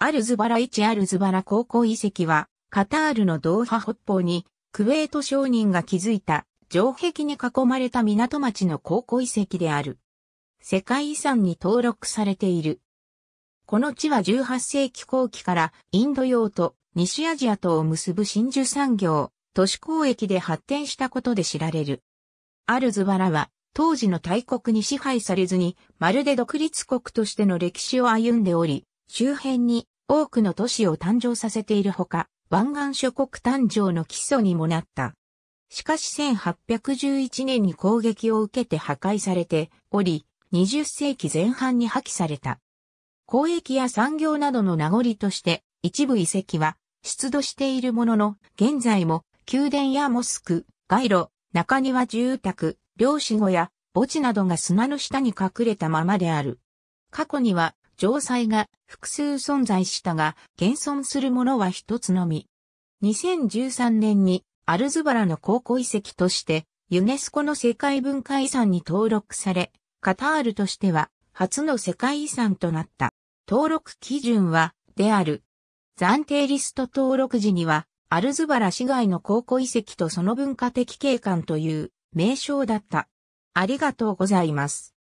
アルズバラ1アルズバラ高校遺跡は、カタールのドーハ北方に、クウェート商人が築いた、城壁に囲まれた港町の高校遺跡である。世界遺産に登録されている。この地は18世紀後期からインド洋と西アジアとを結ぶ真珠産業、都市交易で発展したことで知られる。アルズバラは当時の大国に支配されずにまるで独立国としての歴史を歩んでおり、周辺に多くの都市を誕生させているほか、湾岸諸国誕生の基礎にもなった。しかし1811年に攻撃を受けて破壊されており、20世紀前半に破棄された。交易や産業などの名残として、一部遺跡は出土しているものの、現在も宮殿やモスク、街路、中庭住宅、漁師小屋、墓地などが砂の下に隠れたままである。過去には城塞が複数存在したが、現存するものは一つのみ。2013年にアルズバラの高校遺跡としてユネスコの世界文化遺産に登録され、カタールとしては初の世界遺産となった。登録基準は、である。暫定リスト登録時には、アルズバラ市街の高校遺跡とその文化的景観という名称だった。ありがとうございます。